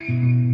thank you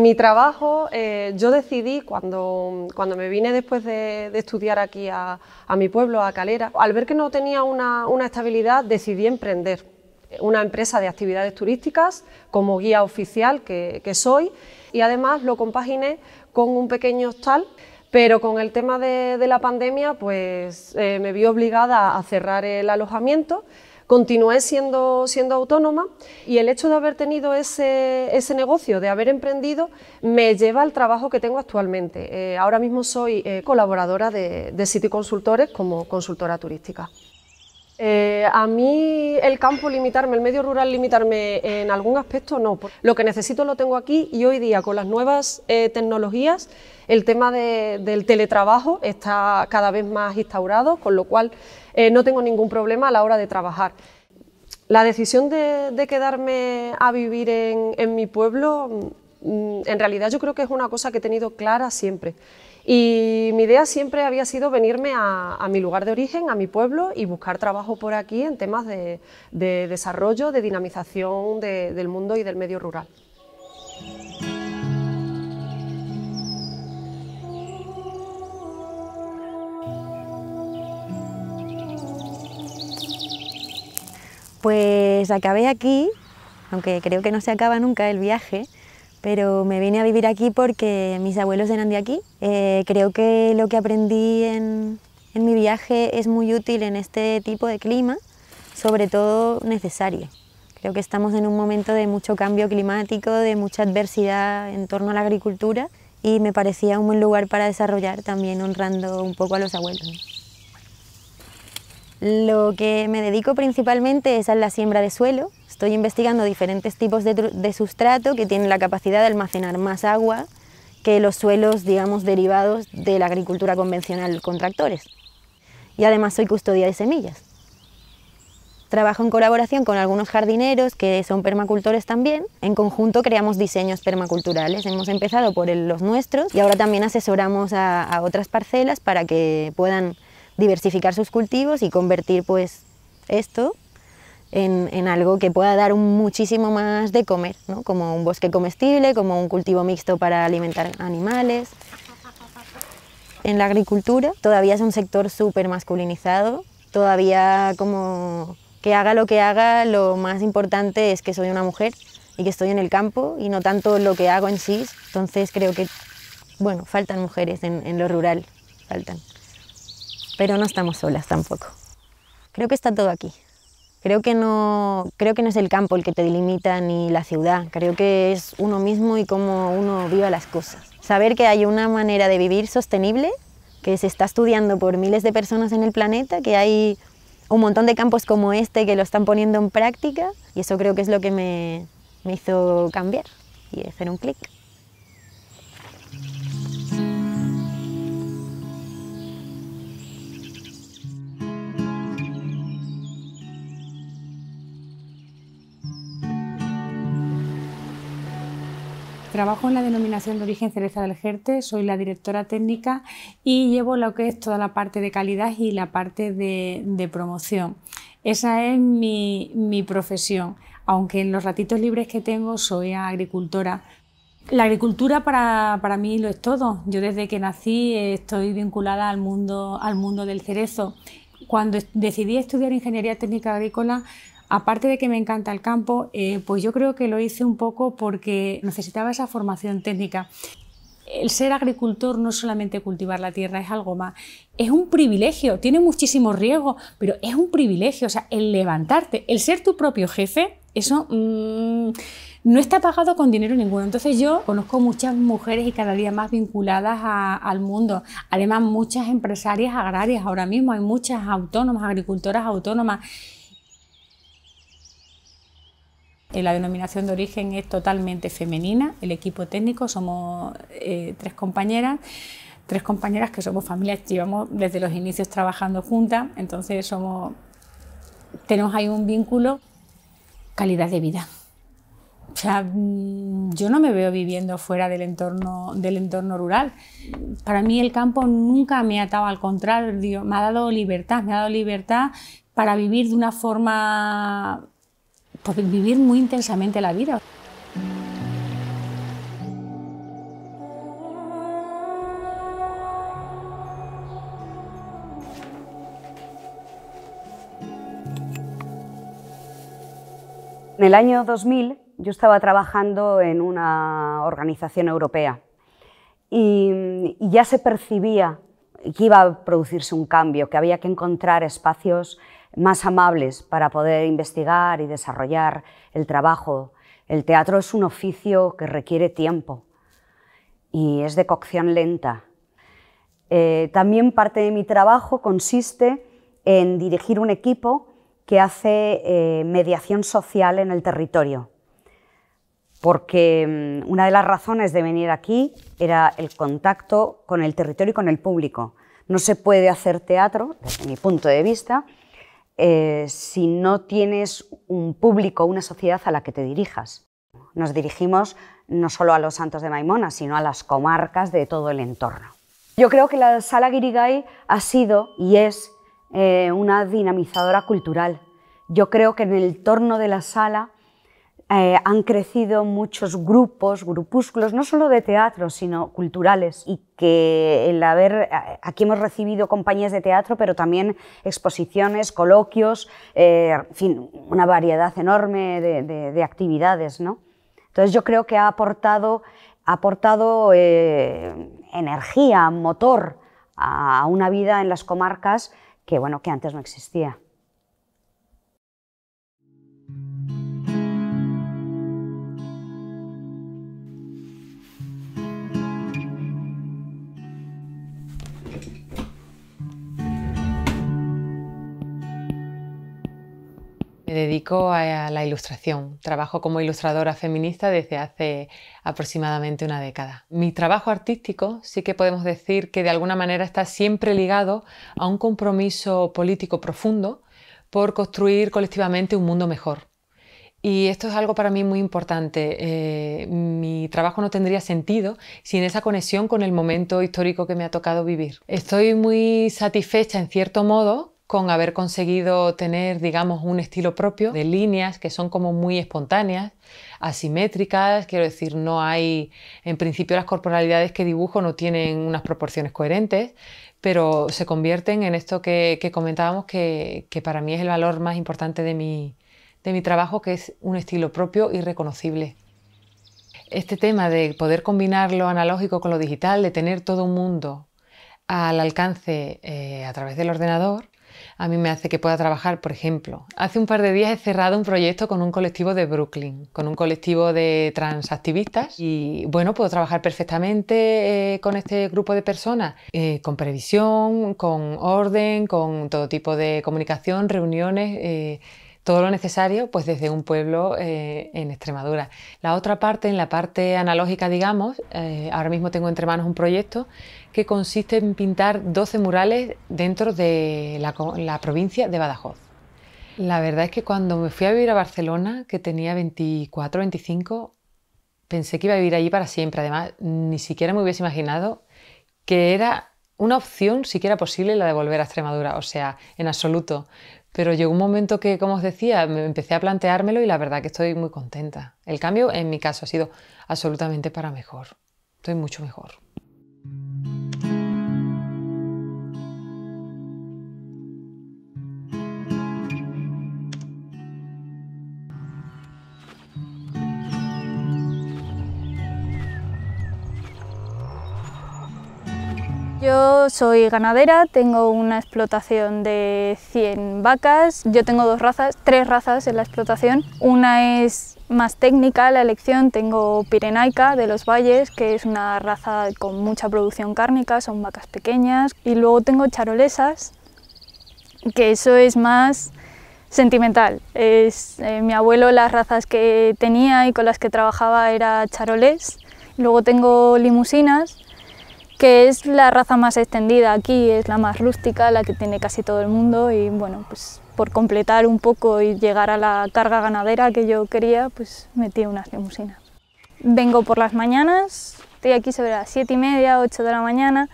Mi trabajo, eh, yo decidí cuando, cuando me vine después de, estudiar aquí a, mi pueblo, a Calera, al ver que no tenía una, estabilidad, decidí emprender una empresa de actividades turísticas como guía oficial que, soy y además lo compaginé con un pequeño hostal, pero con el tema de, la pandemia pues eh, me vi obligada a cerrar el alojamiento Continué siendo, siendo autónoma y el hecho de haber tenido ese, negocio, de haber emprendido, me lleva al trabajo que tengo actualmente. Eh, ahora mismo soy eh, colaboradora de, de City Consultores como consultora turística. Eh, a mí el campo limitarme, el medio rural limitarme en algún aspecto, no. Lo que necesito lo tengo aquí y hoy día con las nuevas tecnologías el tema del teletrabajo está cada vez más instaurado, con lo cual eh, no tengo ningún problema a la hora de trabajar. La decisión de, quedarme a vivir en, mi pueblo, mm, en realidad yo creo que es una cosa que he tenido clara siempre. Y mi idea siempre había sido venirme a, mi lugar de origen, a mi pueblo, y buscar trabajo por aquí en temas de, desarrollo, de dinamización del mundo y del medio rural. Pues acabé aquí, aunque creo que no se acaba nunca el viaje, pero me vine a vivir aquí porque mis abuelos eran de aquí. Eh, creo que lo que aprendí en, en mi viaje es muy útil en este tipo de clima, sobre todo necesario. Creo que estamos en un momento de mucho cambio climático, de mucha adversidad en torno a la agricultura y me parecía un buen lugar para desarrollar también honrando un poco a los abuelos. Lo que me dedico principalmente es a la siembra de suelo. Estoy investigando diferentes tipos de, sustrato que tienen la capacidad de almacenar más agua que los suelos, digamos, derivados de la agricultura convencional con tractores. Y además soy custodia de semillas. Trabajo en colaboración con algunos jardineros que son permacultores también. En conjunto creamos diseños permaculturales. Hemos empezado por los nuestros y ahora también asesoramos a otras parcelas para que puedan diversificar sus cultivos y convertir pues esto en, algo que pueda dar un muchísimo más de comer, ¿no? como un bosque comestible, como un cultivo mixto para alimentar animales. En la agricultura todavía es un sector súper masculinizado, todavía como que haga lo que haga, lo más importante es que soy una mujer y que estoy en el campo y no tanto lo que hago en sí. Entonces creo que, bueno, faltan mujeres en, en lo rural, faltan pero no estamos solas tampoco. Creo que está todo aquí. Creo que, no, creo que no es el campo el que te delimita ni la ciudad, creo que es uno mismo y cómo uno viva las cosas. Saber que hay una manera de vivir sostenible, que se está estudiando por miles de personas en el planeta, que hay un montón de campos como este que lo están poniendo en práctica y eso creo que es lo que me, me hizo cambiar y hacer un clic. Trabajo en la denominación de origen cereza del Jerte, soy la directora técnica y llevo lo que es toda la parte de calidad y la parte de, promoción. Esa es mi, profesión, aunque en los ratitos libres que tengo soy agricultora, la agricultura para, para, mí lo es todo. Yo desde que nací estoy vinculada al mundo, al mundo del cerezo. Cuando decidí estudiar ingeniería técnica agrícola, Aparte de que me encanta el campo, eh, pues yo creo que lo hice un poco porque necesitaba esa formación técnica. El ser agricultor no solamente cultivar la tierra, es algo más. Es un privilegio, tiene muchísimos riesgos, pero es un privilegio. O sea, el levantarte, el ser tu propio jefe, eso mm, no está pagado con dinero ninguno. Entonces yo conozco muchas mujeres y cada día más vinculadas al mundo. Además, muchas empresarias agrarias ahora mismo, hay muchas autónomas, agricultoras autónomas. La denominación de origen es totalmente femenina, el equipo técnico somos eh, tres compañeras tres compañeras que somos familias, llevamos desde los inicios trabajando juntas, entonces somos, tenemos ahí un vínculo, calidad de vida. O sea, mm, yo no me veo viviendo fuera del entorno, del entorno rural. Para mí el campo nunca me ha atado, al contrario, me ha dado libertad, me ha dado libertad para vivir de una forma vivir muy intensamente la vida. En el año 2000 yo estaba trabajando en una organización europea y, y ya se percibía que iba a producirse un cambio, que había que encontrar espacios más amables para poder investigar y desarrollar el trabajo. El teatro es un oficio que requiere tiempo y es de cocción lenta. Eh, también parte de mi trabajo consiste en dirigir un equipo que hace eh, mediación social en el territorio, porque mm, una de las razones de venir aquí era el contacto con el territorio y con el público. No se puede hacer teatro, desde mi punto de vista, eh, si no tienes un público, una sociedad a la que te dirijas. Nos dirigimos no solo a los santos de Maimona, sino a las comarcas de todo el entorno. Yo creo que la sala Guirigay ha sido y es eh, una dinamizadora cultural. Yo creo que en el torno de la sala eh, han crecido muchos grupos, grupúsculos, no solo de teatro, sino culturales, y que el haber, eh, aquí hemos recibido compañías de teatro, pero también exposiciones, coloquios, eh, en fin, una variedad enorme de, actividades, ¿no? Entonces yo creo que ha aportado, ha aportado energía, motor a una vida en las comarcas que, bueno, que antes no existía. Me dedico a la ilustración. Trabajo como ilustradora feminista desde hace aproximadamente una década. Mi trabajo artístico sí que podemos decir que de alguna manera está siempre ligado a un compromiso político profundo por construir colectivamente un mundo mejor. Y esto es algo para mí muy importante. Eh, mi trabajo no tendría sentido sin esa conexión con el momento histórico que me ha tocado vivir. Estoy muy satisfecha, en cierto modo, con haber conseguido tener, digamos, un estilo propio de líneas que son como muy espontáneas, asimétricas, quiero decir, no hay, en principio las corporalidades que dibujo no tienen unas proporciones coherentes, pero se convierten en esto que, comentábamos que, para mí es el valor más importante de mi, trabajo, que es un estilo propio y reconocible este tema de poder combinar lo analógico con lo digital, de tener todo un mundo al alcance eh, a través del ordenador, a mí me hace que pueda trabajar, por ejemplo. Hace un par de días he cerrado un proyecto con un colectivo de Brooklyn, con un colectivo de transactivistas y bueno, puedo trabajar perfectamente eh, con este grupo de personas, eh, con previsión, con orden, con todo tipo de comunicación, reuniones. Eh, todo lo necesario pues desde un pueblo en Extremadura. La otra parte, en la parte analógica, digamos, ahora mismo tengo entre manos un proyecto que consiste en pintar 12 murales dentro de la, provincia de Badajoz. La verdad es que cuando me fui a vivir a Barcelona, que tenía 24, 25, pensé que iba a vivir allí para siempre. Además, ni siquiera me hubiese imaginado que era una opción siquiera posible la de volver a Extremadura, o sea, en absoluto. Pero llegó un momento que, como os decía, me empecé a planteármelo y la verdad que estoy muy contenta. El cambio, en mi caso, ha sido absolutamente para mejor. Estoy mucho mejor. Yo soy ganadera, tengo una explotación de 100 vacas, yo tengo dos razas, tres razas en la explotación. Una es más técnica, la elección, tengo Pirenaica de los Valles, que es una raza con mucha producción cárnica, son vacas pequeñas. Y luego tengo charolesas, que eso es más sentimental. Es, eh, mi abuelo las razas que tenía y con las que trabajaba era charolés. Luego tengo limusinas, que es la raza más extendida aquí, es la más rústica, la que tiene casi todo el mundo y bueno, pues por completar un poco y llegar a la carga ganadera que yo quería, pues metí unas limusinas. Vengo por las mañanas, estoy aquí sobre las 7 y media, 8 de la mañana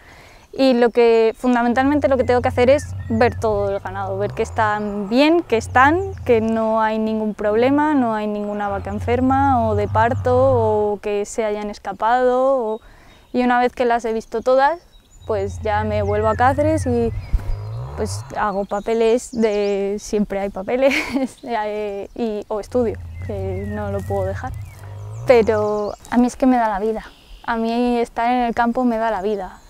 y lo que fundamentalmente lo que tengo que hacer es ver todo el ganado, ver que están bien, que están, que no hay ningún problema, no hay ninguna vaca enferma o de parto o que se hayan escapado. O, y una vez que las he visto todas, pues ya me vuelvo a Cáceres y pues hago papeles de siempre hay papeles eh, o estudio, que no lo puedo dejar. Pero a mí es que me da la vida. A mí estar en el campo me da la vida.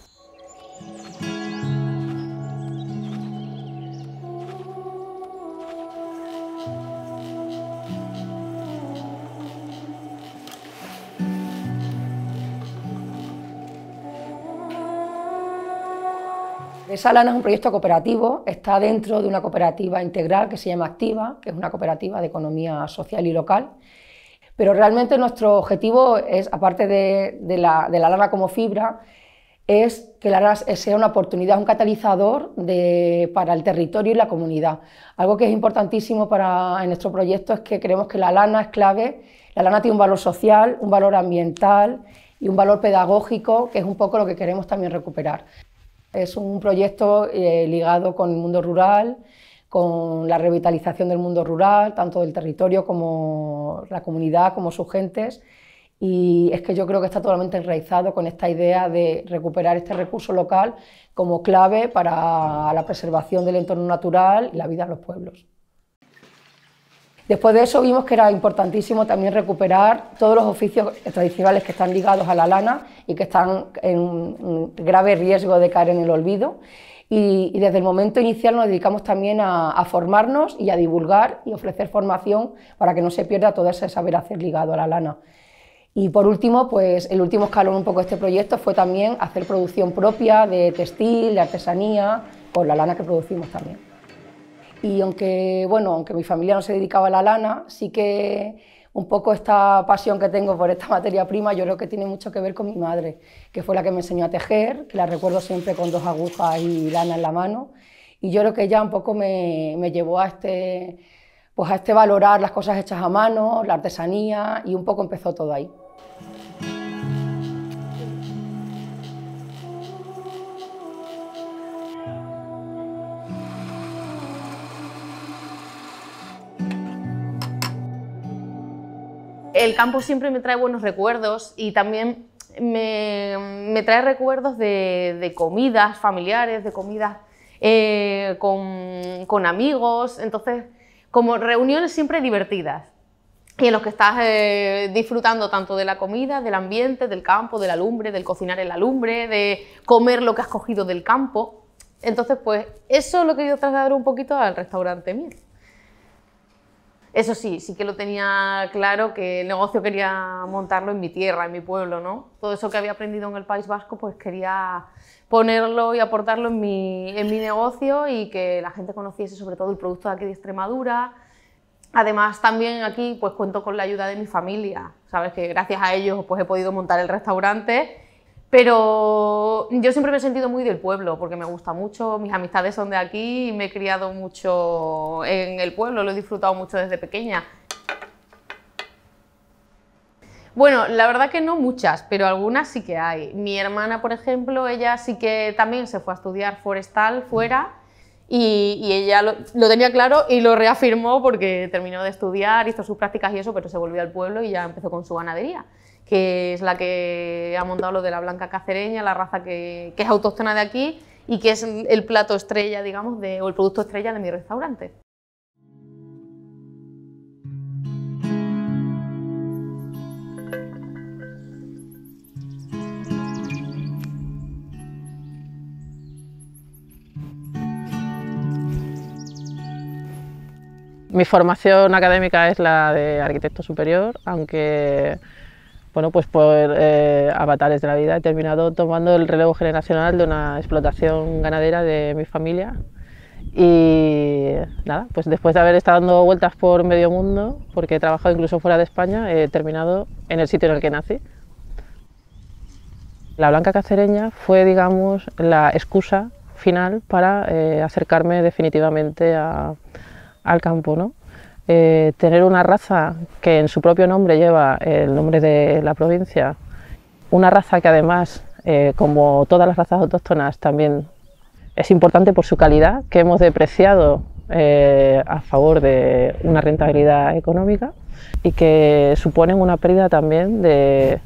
Esa Lana es un proyecto cooperativo, está dentro de una cooperativa integral que se llama Activa, que es una cooperativa de economía social y local. Pero realmente nuestro objetivo es, aparte de, la, lana como fibra, es que la lana sea una oportunidad, un catalizador para el territorio y la comunidad. Algo que es importantísimo para, en nuestro proyecto es que creemos que la lana es clave. La lana tiene un valor social, un valor ambiental y un valor pedagógico, que es un poco lo que queremos también recuperar. Es un proyecto eh, ligado con el mundo rural, con la revitalización del mundo rural, tanto del territorio como la comunidad, como sus gentes. Y es que yo creo que está totalmente enraizado con esta idea de recuperar este recurso local como clave para la preservación del entorno natural y la vida de los pueblos. Después de eso vimos que era importantísimo también recuperar todos los oficios tradicionales que están ligados a la lana y que están en grave riesgo de caer en el olvido. Y, desde el momento inicial nos dedicamos también a, formarnos y a divulgar y ofrecer formación para que no se pierda todo ese saber hacer ligado a la lana. Y por último, pues el último escalón un poco de este proyecto fue también hacer producción propia de textil, de artesanía, con la lana que producimos también. Y aunque, bueno, aunque mi familia no se dedicaba a la lana, sí que un poco esta pasión que tengo por esta materia prima, yo creo que tiene mucho que ver con mi madre, que fue la que me enseñó a tejer, que la recuerdo siempre con dos agujas y lana en la mano. Y yo creo que ella un poco me, llevó a este, pues a este valorar las cosas hechas a mano, la artesanía, y un poco empezó todo ahí. el campo siempre me trae buenos recuerdos y también me, trae recuerdos de, comidas familiares, de comidas eh, con, amigos, entonces como reuniones siempre divertidas y en los que estás eh, disfrutando tanto de la comida, del ambiente, del campo, de la lumbre, del cocinar en la lumbre, de comer lo que has cogido del campo. Entonces, pues eso lo he yo trasladar un poquito al restaurante mío. Eso sí, sí que lo tenía claro que el negocio quería montarlo en mi tierra, en mi pueblo, ¿no? Todo eso que había aprendido en el País Vasco, pues quería ponerlo y aportarlo en mi, negocio y que la gente conociese sobre todo el producto de aquí de Extremadura. Además, también aquí pues cuento con la ayuda de mi familia, ¿sabes? Que gracias a ellos pues he podido montar el restaurante pero yo siempre me he sentido muy del pueblo, porque me gusta mucho, mis amistades son de aquí y me he criado mucho en el pueblo, lo he disfrutado mucho desde pequeña. Bueno, la verdad que no muchas, pero algunas sí que hay. Mi hermana, por ejemplo, ella sí que también se fue a estudiar forestal fuera y, ella lo, tenía claro y lo reafirmó porque terminó de estudiar, hizo sus prácticas y eso, pero se volvió al pueblo y ya empezó con su ganadería que es la que ha montado lo de la blanca cacereña, la raza que, es autóctona de aquí y que es el plato estrella, digamos, o el producto estrella de mi restaurante. Mi formación académica es la de arquitecto superior, aunque bueno, pues por eh, avatares de la vida he terminado tomando el relevo generacional de una explotación ganadera de mi familia. Y nada, pues después de haber estado dando vueltas por medio mundo, porque he trabajado incluso fuera de España, he terminado en el sitio en el que nací. La Blanca Cacereña fue, digamos, la excusa final para eh, acercarme definitivamente al campo, ¿no? Eh, tener una raza que en su propio nombre lleva el nombre de la provincia, una raza que además, eh, como todas las razas autóctonas, también es importante por su calidad, que hemos depreciado eh, a favor de una rentabilidad económica y que suponen una pérdida también de,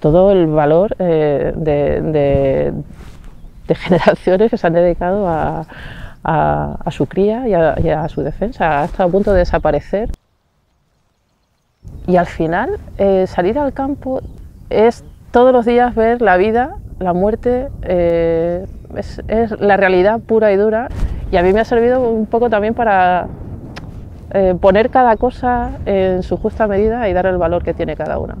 todo el valor de generaciones que se han dedicado a a, su cría y a, su defensa. hasta a punto de desaparecer. Y al final, eh, salir al campo es todos los días ver la vida, la muerte, eh, es, la realidad pura y dura. Y a mí me ha servido un poco también para eh, poner cada cosa en su justa medida y dar el valor que tiene cada una.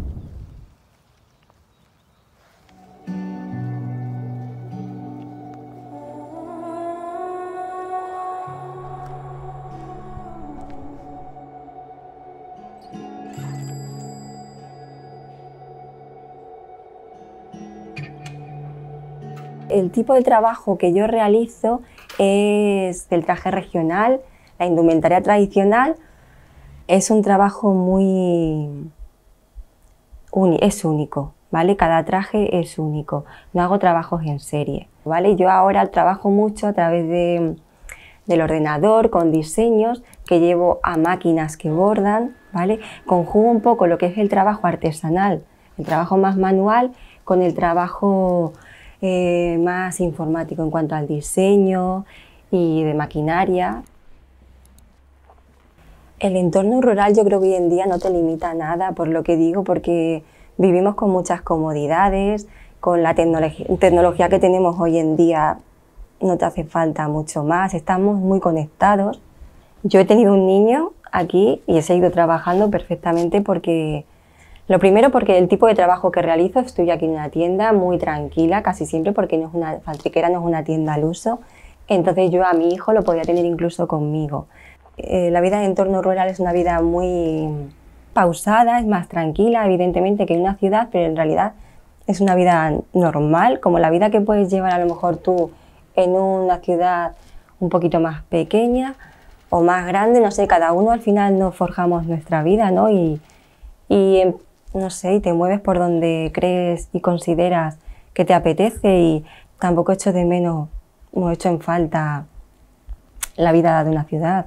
el tipo de trabajo que yo realizo es del traje regional, la indumentaria tradicional. Es un trabajo muy... es único, ¿vale? Cada traje es único. No hago trabajos en serie, ¿vale? Yo ahora trabajo mucho a través del ordenador con diseños que llevo a máquinas que bordan, ¿vale? Conjugo un poco lo que es el trabajo artesanal, el trabajo más manual, con el trabajo eh, más informático en cuanto al diseño y de maquinaria. El entorno rural yo creo que hoy en día no te limita a nada, por lo que digo, porque vivimos con muchas comodidades, con la tecnología que tenemos hoy en día no te hace falta mucho más, estamos muy conectados. Yo he tenido un niño aquí y he seguido trabajando perfectamente porque lo primero porque el tipo de trabajo que realizo, estoy aquí en una tienda muy tranquila casi siempre porque no es una faltriquera, no es una tienda al uso, entonces yo a mi hijo lo podía tener incluso conmigo. Eh, la vida en entorno rural es una vida muy pausada, es más tranquila evidentemente que en una ciudad, pero en realidad es una vida normal, como la vida que puedes llevar a lo mejor tú en una ciudad un poquito más pequeña o más grande, no sé, cada uno al final nos forjamos nuestra vida, ¿no? Y, y em, no sé, y te mueves por donde crees y consideras que te apetece y tampoco echo de menos, no echo en falta la vida de una ciudad.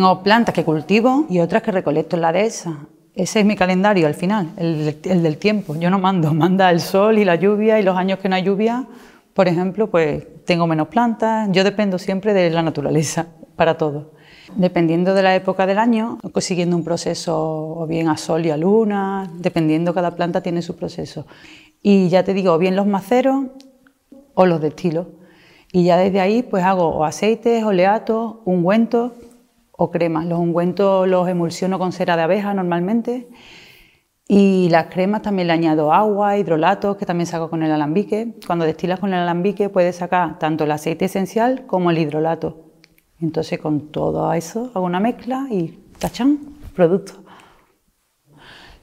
tengo plantas que cultivo y otras que recolecto en la dehesa. Ese es mi calendario al final, el, del tiempo. Yo no mando, manda el sol y la lluvia y los años que no hay lluvia, por ejemplo, pues tengo menos plantas. Yo dependo siempre de la naturaleza para todo. Dependiendo de la época del año, consiguiendo un proceso o bien a sol y a luna, dependiendo cada planta tiene su proceso. Y ya te digo, o bien los maceros o los estilo. Y ya desde ahí pues hago o aceites, oleatos, ungüentos o cremas. Los ungüentos los emulsiono con cera de abeja normalmente y las cremas también le añado agua, hidrolatos que también saco con el alambique. Cuando destilas con el alambique puedes sacar tanto el aceite esencial como el hidrolato. Entonces con todo eso hago una mezcla y tachán, producto.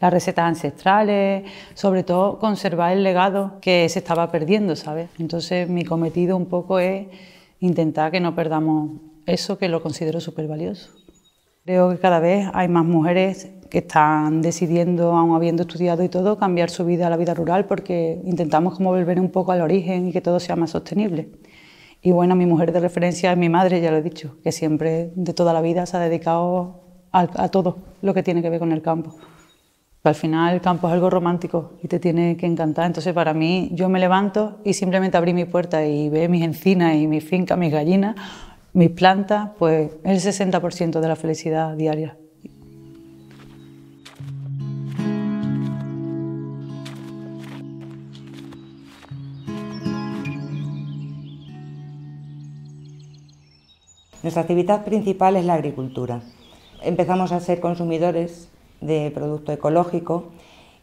Las recetas ancestrales, sobre todo conservar el legado que se estaba perdiendo, ¿sabes? Entonces mi cometido un poco es intentar que no perdamos eso que lo considero súper valioso. Creo que cada vez hay más mujeres que están decidiendo, aún habiendo estudiado y todo, cambiar su vida a la vida rural porque intentamos como volver un poco al origen y que todo sea más sostenible. Y bueno, mi mujer de referencia es mi madre, ya lo he dicho, que siempre de toda la vida se ha dedicado a, todo lo que tiene que ver con el campo. al final el campo es algo romántico y te tiene que encantar. Entonces para mí yo me levanto y simplemente abrí mi puerta y ve mis encinas y mi finca, mis gallinas mis plantas, pues el 60% de la felicidad diaria. Nuestra actividad principal es la agricultura. Empezamos a ser consumidores de producto ecológico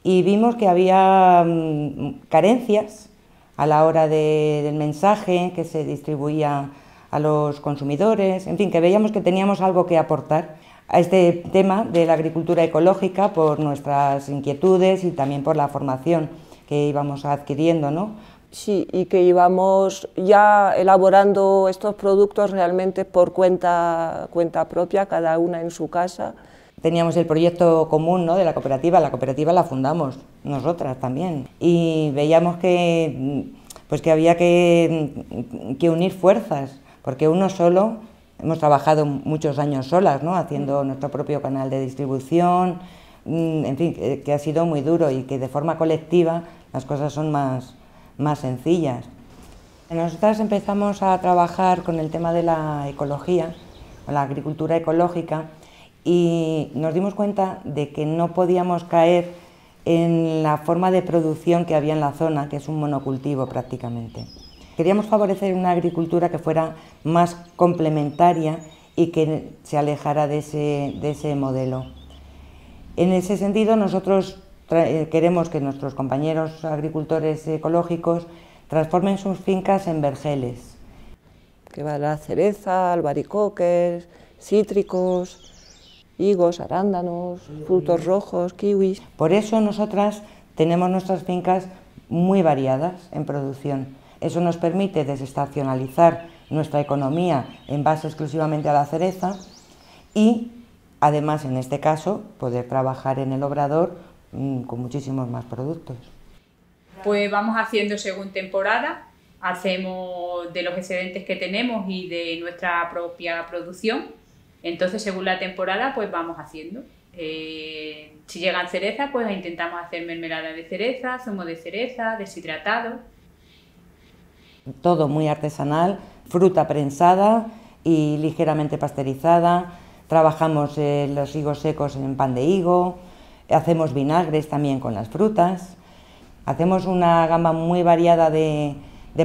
y vimos que había mm, carencias a la hora del mensaje que se distribuía a los consumidores, en fin, que veíamos que teníamos algo que aportar a este tema de la agricultura ecológica por nuestras inquietudes y también por la formación que íbamos adquiriendo, ¿no? Sí, y que íbamos ya elaborando estos productos realmente por cuenta, cuenta propia, cada una en su casa. Teníamos el proyecto común ¿no? de la cooperativa, la cooperativa la fundamos nosotras también y veíamos que, pues que había que, que unir fuerzas porque uno solo, hemos trabajado muchos años solas, haciendo nuestro propio canal de distribución, mm, en fin, eh, que ha sido muy duro y que de forma colectiva las cosas son más, más sencillas. Nosotras empezamos a trabajar con el tema de la ecología, con la agricultura ecológica, y nos dimos cuenta de que no podíamos caer en la forma de producción que había en la zona, que es un monocultivo prácticamente. Queríamos favorecer una agricultura que fuera más complementaria y que se alejara de ese, modelo. En ese sentido, nosotros eh, queremos que nuestros compañeros agricultores ecológicos transformen sus fincas en vergeles. Que va la cereza, albaricoques, cítricos, higos, arándanos, frutos rojos, kiwis. Por eso nosotras tenemos nuestras fincas muy variadas en producción. Eso nos permite desestacionalizar nuestra economía en base exclusivamente a la cereza y además en este caso poder trabajar en el obrador mm, con muchísimos más productos. Pues vamos haciendo según temporada, hacemos de los excedentes que tenemos y de nuestra propia producción, entonces según la temporada pues vamos haciendo. Eh, si llegan cereza pues intentamos hacer mermelada de cereza, zumo de cereza, deshidratado todo muy artesanal, fruta prensada y ligeramente pasteurizada. Trabajamos eh, los higos secos en pan de higo, hacemos vinagres también con las frutas. Hacemos una gama muy variada de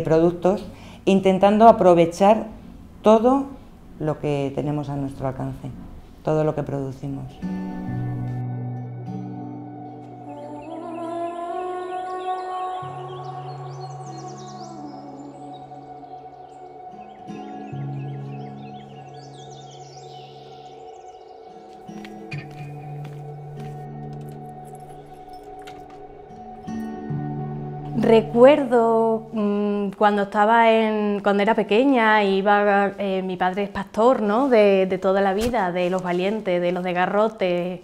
productos, intentando aprovechar todo lo que tenemos a nuestro alcance, todo lo que producimos. Recuerdo mm, cuando estaba en, cuando era pequeña, iba, eh, mi padre es pastor, ¿no? De, toda la vida, de los valientes, de los de garrote.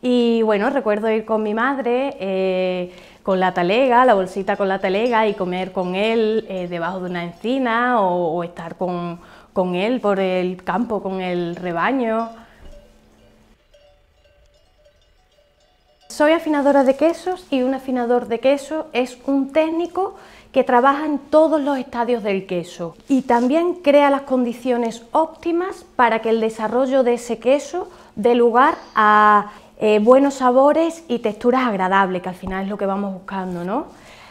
Y bueno, recuerdo ir con mi madre eh, con la talega, la bolsita con la talega y comer con él eh, debajo de una encina o, estar con, con él por el campo, con el rebaño. Soy afinadora de quesos y un afinador de queso es un técnico que trabaja en todos los estadios del queso y también crea las condiciones óptimas para que el desarrollo de ese queso dé lugar a eh, buenos sabores y texturas agradables, que al final es lo que vamos buscando, ¿no?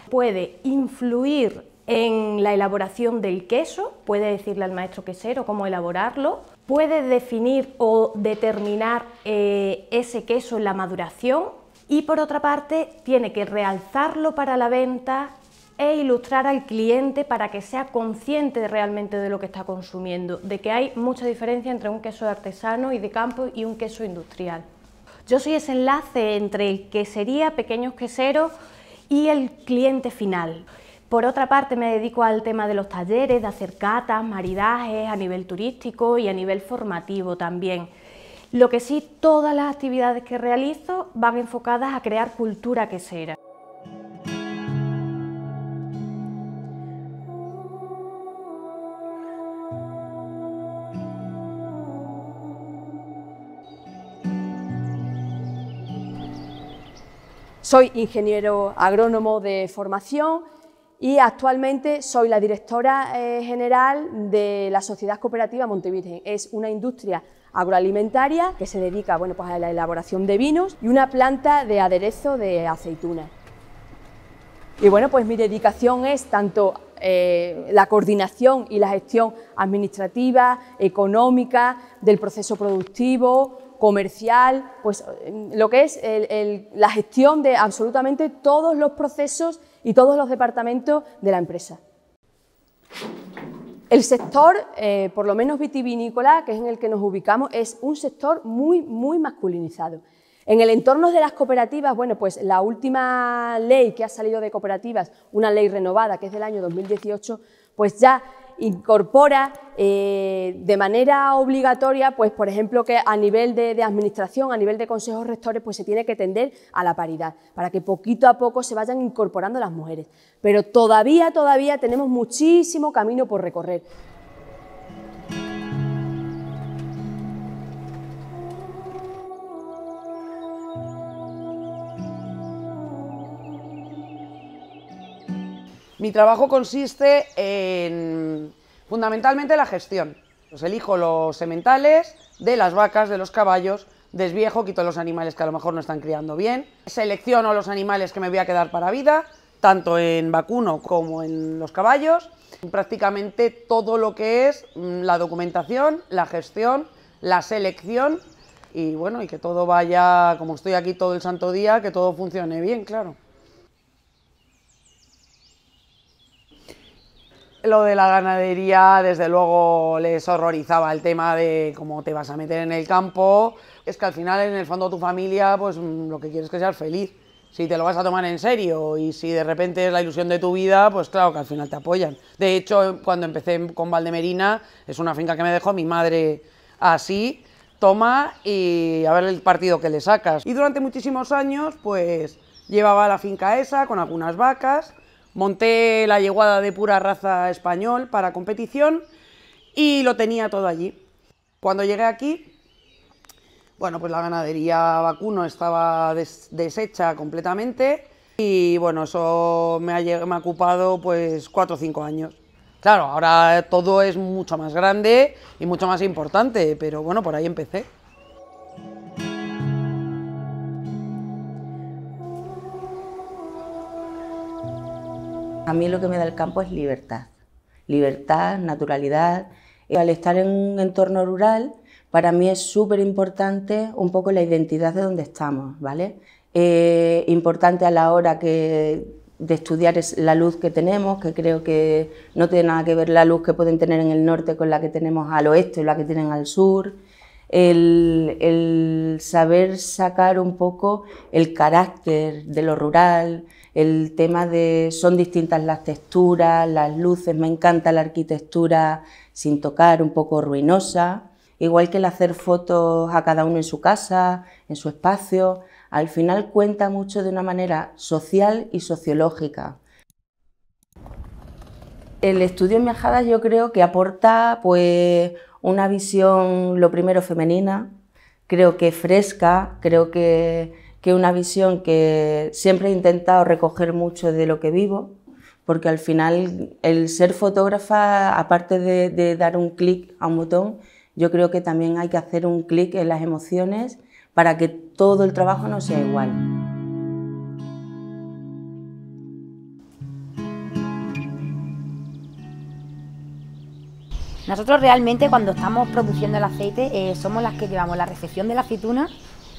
Puede influir en la elaboración del queso, puede decirle al maestro quesero cómo elaborarlo, puede definir o determinar eh, ese queso en la maduración, y por otra parte tiene que realzarlo para la venta e ilustrar al cliente para que sea consciente realmente de lo que está consumiendo, de que hay mucha diferencia entre un queso artesano y de campo y un queso industrial. Yo soy ese enlace entre el quesería, pequeños queseros y el cliente final. Por otra parte, me dedico al tema de los talleres, de hacer catas, maridajes a nivel turístico y a nivel formativo también. Lo que sí, todas las actividades que realizo van enfocadas a crear cultura que quesera. Soy ingeniero agrónomo de formación y actualmente soy la directora eh, general de la Sociedad Cooperativa Montevirgen. Es una industria agroalimentaria que se dedica bueno, pues a la elaboración de vinos y una planta de aderezo de aceitunas. Y bueno, pues mi dedicación es tanto eh, la coordinación y la gestión administrativa, económica, del proceso productivo, comercial, pues mm, lo que es la gestión de absolutamente todos los procesos y todos los departamentos de la empresa. El sector, eh, por lo menos vitivinícola, que es en el que nos ubicamos, es un sector muy, muy masculinizado. En el entorno de las cooperativas, bueno, pues la última ley que ha salido de cooperativas, una ley renovada que es del año 2018, pues ya incorpora eh, de manera obligatoria, pues por ejemplo, que a nivel de, de, administración, a nivel de consejos rectores, pues se tiene que tender a la paridad, para que poquito a poco se vayan incorporando las mujeres. Pero todavía, todavía tenemos muchísimo camino por recorrer. Mi trabajo consiste en fundamentalmente la gestión. Pues elijo los sementales de las vacas, de los caballos, desviejo, quito los animales que a lo mejor no están criando bien, selecciono los animales que me voy a quedar para vida, tanto en vacuno como en los caballos, prácticamente todo lo que es mm, la documentación, la gestión, la selección y bueno, y que todo vaya, como estoy aquí todo el santo día, que todo funcione bien, claro. Lo de la ganadería, desde luego, les horrorizaba el tema de cómo te vas a meter en el campo. Es que al final, en el fondo, tu familia, pues mm, lo que quieres es que seas feliz. Si te lo vas a tomar en serio y si de repente es la ilusión de tu vida, pues claro que al final te apoyan. De hecho, cuando empecé con Valdemerina, es una finca que me dejó mi madre así, toma y a ver el partido que le sacas. Y durante muchísimos años, pues llevaba la finca esa con algunas vacas Monté la yeguada de pura raza español para competición y lo tenía todo allí. Cuando llegué aquí, bueno, pues la ganadería vacuno estaba deshecha completamente y bueno, eso me ha, me ha ocupado pues cuatro o cinco años. Claro, ahora todo es mucho más grande y mucho más importante, pero bueno, por ahí empecé. a mí lo que me da el campo es libertad. Libertad, naturalidad. Al estar en un entorno rural, para mí es súper importante un poco la identidad de donde estamos, ¿vale? Eh, importante a la hora de estudiar es la luz que tenemos, que creo que no tiene nada que ver la luz que pueden tener en el norte con la que tenemos al oeste o la que tienen al sur. el saber sacar un poco el carácter de lo rural, el tema de son distintas las texturas, las luces, me encanta la arquitectura sin tocar, un poco ruinosa, igual que el hacer fotos a cada uno en su casa, en su espacio, al final cuenta mucho de una manera social y sociológica. El estudio en Miajadas yo creo que aporta pues una visión, lo primero, femenina, creo que fresca, creo que que una visión que siempre he intentado recoger mucho de lo que vivo, porque al final el ser fotógrafa, aparte de, dar un clic a un botón, yo creo que también hay que hacer un clic en las emociones para que todo el trabajo no sea igual. Nosotros realmente cuando estamos produciendo el aceite eh, somos las que llevamos la recepción de la aceituna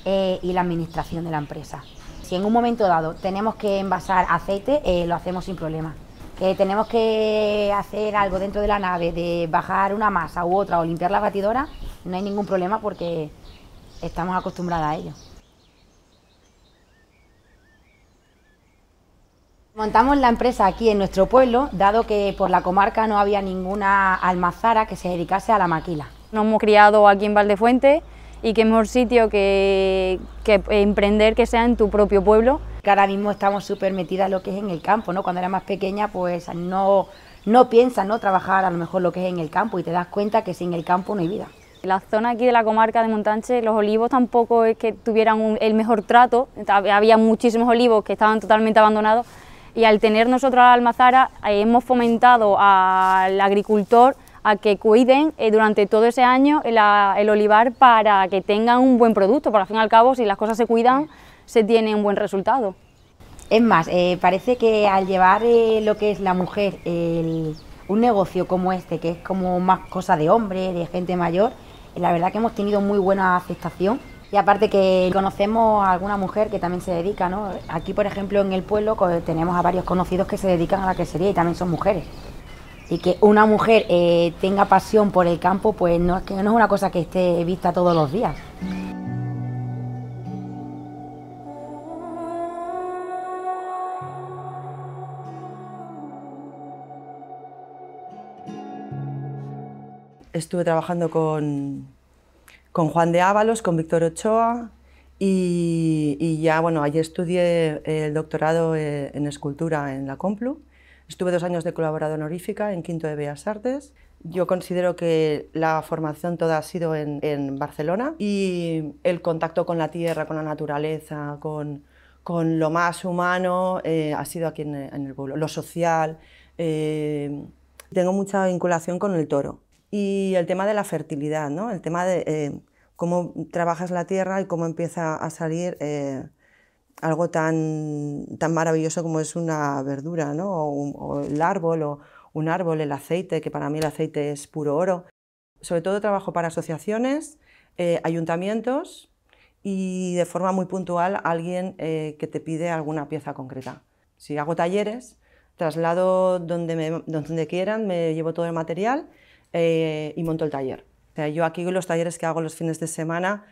eh, y la administración de la empresa. Si en un momento dado tenemos que envasar aceite, eh, lo hacemos sin problema. Que tenemos que hacer algo dentro de la nave, de bajar una masa u otra o limpiar la batidora, no hay ningún problema porque estamos acostumbradas a ello. Montamos la empresa aquí en nuestro pueblo, dado que por la comarca no había ninguna almazara que se dedicase a la maquila. Nos hemos criado aquí en Valdefuente y qué mejor sitio que, eh, emprender que sea en tu propio pueblo. ahora mismo estamos súper metidas lo que es en el campo, ¿no? Cuando era más pequeña pues no, no piensas ¿no? trabajar a lo mejor lo que es en el campo y te das cuenta que sin el campo no hay vida. La zona aquí de la comarca de Montanche, los olivos tampoco es que tuvieran el mejor trato, había muchísimos olivos que estaban totalmente abandonados y al tener nosotros la almazara eh, hemos fomentado al agricultor a que cuiden eh, durante todo ese año el, olivar para que tengan un buen producto, porque al fin y al cabo si las cosas se cuidan se tiene un buen resultado. Es más, eh, parece que al llevar eh, lo que es la mujer, un negocio como este, que es como más cosa de hombre, de gente mayor, la verdad que hemos tenido muy buena aceptación. Y aparte que conocemos a alguna mujer que también se dedica, ¿no? Aquí, por ejemplo, en el pueblo tenemos a varios conocidos que se dedican a la quesería y también son mujeres. Y que una mujer eh, tenga pasión por el campo, pues no, es una cosa que esté vista todos los días. Estuve trabajando con, Juan de Ábalos, con Víctor Ochoa y, y, ya, bueno, allí estudié el doctorado eh, en escultura en la Complu Estuve dos años de colaboradora honorífica en Quinto de Bellas Artes. Yo considero que la formación toda ha sido en, Barcelona y el contacto con la tierra, con la naturaleza, con, con lo más humano eh, ha sido aquí en, el pueblo. Lo social. Eh, tengo mucha vinculación con el toro y el tema de la fertilidad, ¿no? el tema de eh, cómo trabajas la tierra y cómo empieza a salir algo tan, maravilloso como es una verdura, ¿no? o, el árbol, o un árbol, el aceite, que para mí el aceite es puro oro. Sobre todo trabajo para asociaciones, eh, ayuntamientos y de forma muy puntual alguien eh, que te pide alguna pieza concreta. Si hago talleres, traslado donde, quieran, me llevo todo el material eh, y monto el taller. yo aquí los talleres que hago los fines de semana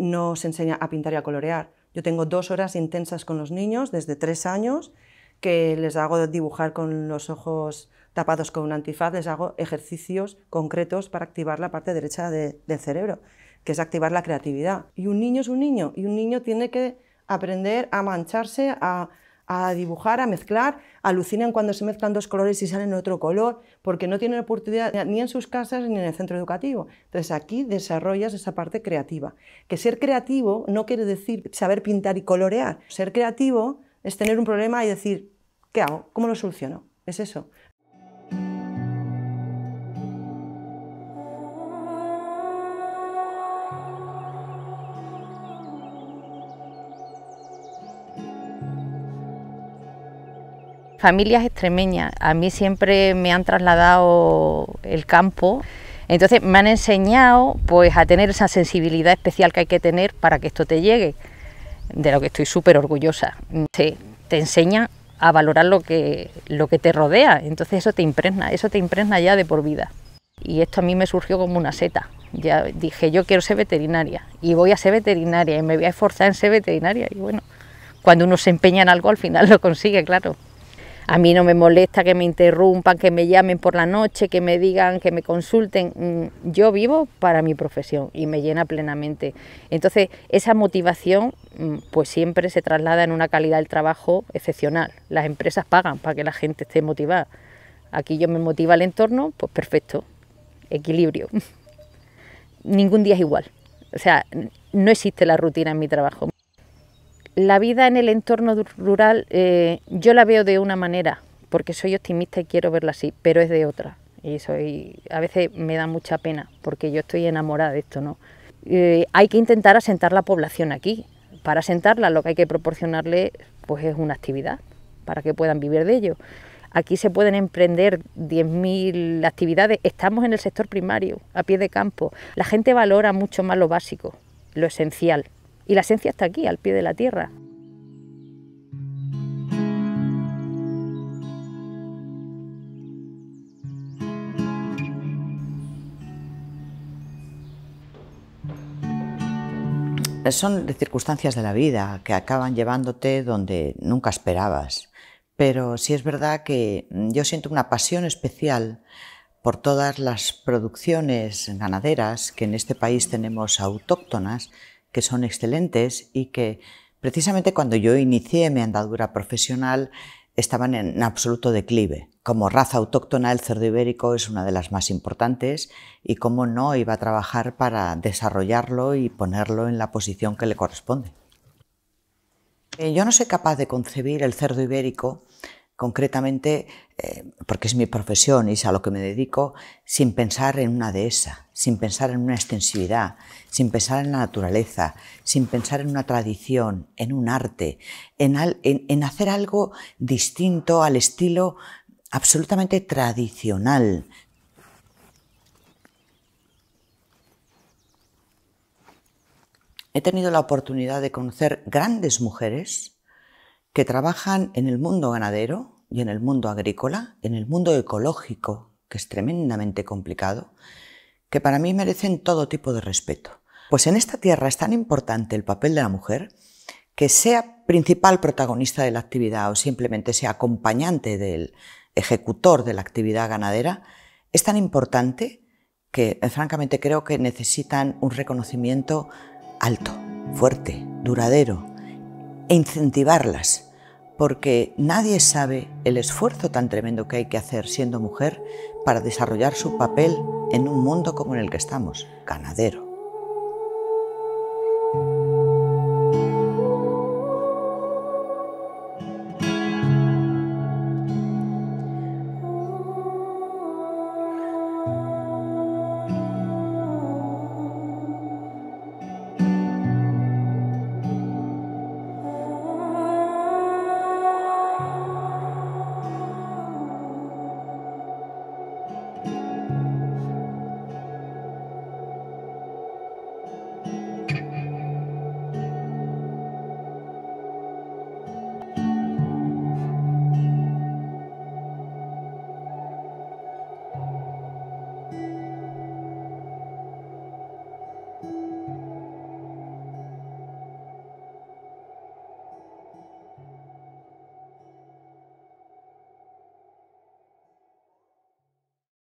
no se enseña a pintar y a colorear, yo tengo dos horas intensas con los niños desde tres años, que les hago dibujar con los ojos tapados con un antifaz, les hago ejercicios concretos para activar la parte derecha del cerebro, que es activar la creatividad. Y un niño es un niño, y un niño tiene que aprender a mancharse, a a dibujar, a mezclar, alucinan cuando se mezclan dos colores y salen otro color, porque no tienen oportunidad ni en sus casas ni en el centro educativo. Entonces aquí desarrollas esa parte creativa. Que ser creativo no quiere decir saber pintar y colorear. Ser creativo es tener un problema y decir, ¿qué hago? ¿Cómo lo soluciono? Es eso. familias extremeñas. A mí siempre me han trasladado el campo. Entonces me han enseñado pues a tener esa sensibilidad especial que hay que tener para que esto te llegue, de lo que estoy súper orgullosa. Te, te enseña a valorar lo que, lo que te rodea, entonces eso te impregna, eso te impregna ya de por vida. Y esto a mí me surgió como una seta. Ya dije, yo quiero ser veterinaria y voy a ser veterinaria y me voy a esforzar en ser veterinaria. Y bueno, cuando uno se empeña en algo al final lo consigue, claro. A mí no me molesta que me interrumpan, que me llamen por la noche, que me digan, que me consulten. Mm, yo vivo para mi profesión y me llena plenamente. Entonces, esa motivación mm, pues siempre se traslada en una calidad del trabajo excepcional. Las empresas pagan para que la gente esté motivada. Aquí yo me motiva el entorno, pues perfecto, equilibrio. Ningún día es igual. O sea, no existe la rutina en mi trabajo la vida en el entorno rural eh, yo la veo de una manera, porque soy optimista y quiero verla así, pero es de otra. Y soy, a veces me da mucha pena, porque yo estoy enamorada de esto, ¿no? Eh, hay que intentar asentar la población aquí. Para asentarla lo que hay que proporcionarle pues es una actividad, para que puedan vivir de ello. Aquí se pueden emprender 10.000 actividades. Estamos en el sector primario, a pie de campo. La gente valora mucho más lo básico, lo esencial. Y la esencia está aquí, al pie de la tierra. Son circunstancias de la vida que acaban llevándote donde nunca esperabas. Pero sí es verdad que yo siento una pasión especial por todas las producciones ganaderas que en este país tenemos autóctonas, que son excelentes y que precisamente cuando yo inicié mi andadura profesional estaban en absoluto declive. Como raza autóctona, el cerdo ibérico es una de las más importantes y cómo no iba a trabajar para desarrollarlo y ponerlo en la posición que le corresponde. Eh, yo no soy capaz de concebir el cerdo ibérico concretamente eh, porque es mi profesión y es a lo que me dedico, sin pensar en una dehesa, sin pensar en una extensividad, sin pensar en la naturaleza, sin pensar en una tradición, en un arte, en hacer algo distinto al estilo absolutamente tradicional. He tenido la oportunidad de conocer grandes mujeres que trabajan en el mundo ganadero y en el mundo agrícola, en el mundo ecológico, que es tremendamente complicado, que para mí merecen todo tipo de respeto. Pues en esta tierra es tan importante el papel de la mujer que sea principal protagonista de la actividad o simplemente sea acompañante del ejecutor de la actividad ganadera, es tan importante que eh, francamente creo que necesitan un reconocimiento alto, fuerte, duradero, e incentivarlas, porque nadie sabe el esfuerzo tan tremendo que hay que hacer siendo mujer para desarrollar su papel en un mundo como en el que estamos, ganadero.